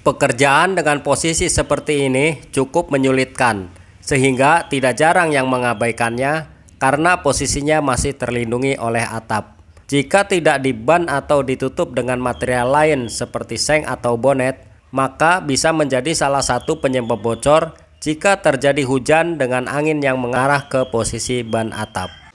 Pekerjaan dengan posisi seperti ini cukup menyulitkan, sehingga tidak jarang yang mengabaikannya karena posisinya masih terlindungi oleh atap. Jika tidak diban atau ditutup dengan material lain seperti seng atau bonet, maka bisa menjadi salah satu penyebab bocor jika terjadi hujan dengan angin yang mengarah ke posisi ban atap.